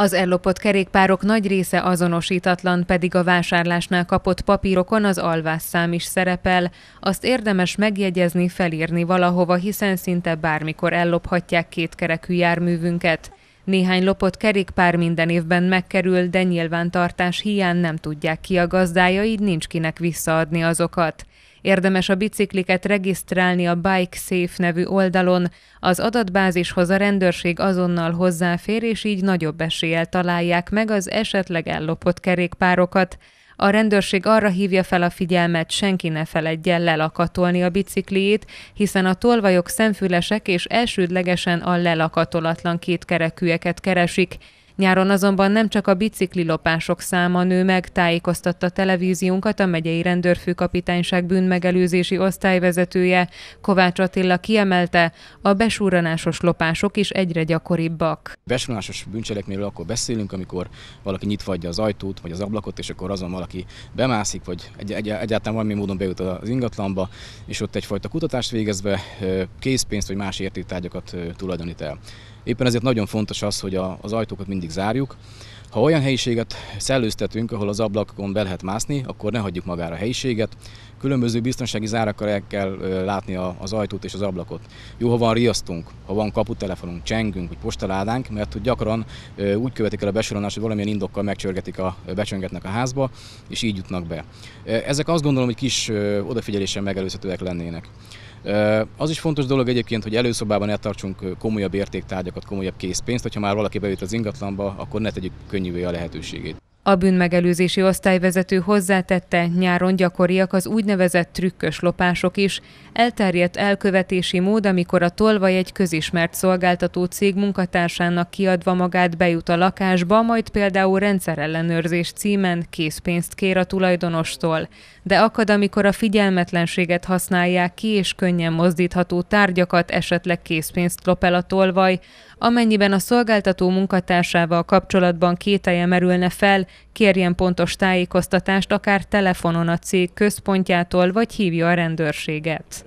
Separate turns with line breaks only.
Az ellopott kerékpárok nagy része azonosítatlan, pedig a vásárlásnál kapott papírokon az alvásszám is szerepel. Azt érdemes megjegyezni, felírni valahova, hiszen szinte bármikor ellophatják kétkerekű járművünket. Néhány lopott kerékpár minden évben megkerül, de nyilvántartás hiány nem tudják ki a gazdája, így nincs kinek visszaadni azokat. Érdemes a bicikliket regisztrálni a Bike Safe nevű oldalon, az adatbázishoz a rendőrség azonnal hozzáfér, és így nagyobb eséllyel találják meg az esetleg ellopott kerékpárokat. A rendőrség arra hívja fel a figyelmet, senki ne feledjen lelakatolni a bicikliét, hiszen a tolvajok szemfülesek és elsődlegesen a lelakatolatlan kétkerekűeket keresik, Nyáron azonban nem csak a bicikli lopások száma nő meg, tájékoztatta televíziónkat a megyei rendőrfőkapitányság bűnmegelőzési osztályvezetője. Kovács Attila kiemelte, a besúranásos lopások is egyre gyakoribbak.
Besúranásos bűncselekményről akkor beszélünk, amikor valaki nyitva adja az ajtót vagy az ablakot, és akkor azon valaki bemászik, vagy egy, egy, egyáltalán valami módon bejut az ingatlanba, és ott egyfajta kutatást végezve készpénzt vagy más értéktárgyakat tulajdonít el. Éppen ezért nagyon fontos az, hogy az ajtókat mindig napig zárjuk. Ha olyan helyiséget szellőztetünk, ahol az ablakon be lehet mászni, akkor ne hagyjuk magára a helyiséget. Különböző biztonsági zárakkal kell látni az ajtót és az ablakot. Jó, ha van riasztunk, ha van kaputelefonunk, csengünk, vagy postaládánk, mert hogy gyakran úgy követik el a besorolást, hogy valamilyen indokkal megcsörgetik a, becsöngetnek a házba, és így jutnak be. Ezek azt gondolom, hogy kis odafigyeléssel megelőzhetőek lennének. Az is fontos dolog egyébként, hogy előszobában eltartsunk komolyabb értéktárgyakat, komolyabb készpénzt, hogyha már valaki bejött az ingatlanba, akkor ne tegyük könnyűvé a lehetőségét.
A bűnmegelőzési osztályvezető hozzátette, nyáron gyakoriak az úgynevezett trükkös lopások is, elterjedt elkövetési mód, amikor a tolvaj egy közismert szolgáltató cég munkatársának kiadva magát bejut a lakásba, majd például rendszerellenőrzés címen készpénzt kér a tulajdonostól. De akad, amikor a figyelmetlenséget használják ki, és könnyen mozdítható tárgyakat, esetleg készpénzt lop el a tolvaj, amennyiben a szolgáltató munkatársával kapcsolatban kételje merülne fel, kérjen pontos tájékoztatást akár telefonon a cég központjától, vagy hívja a rendőrséget.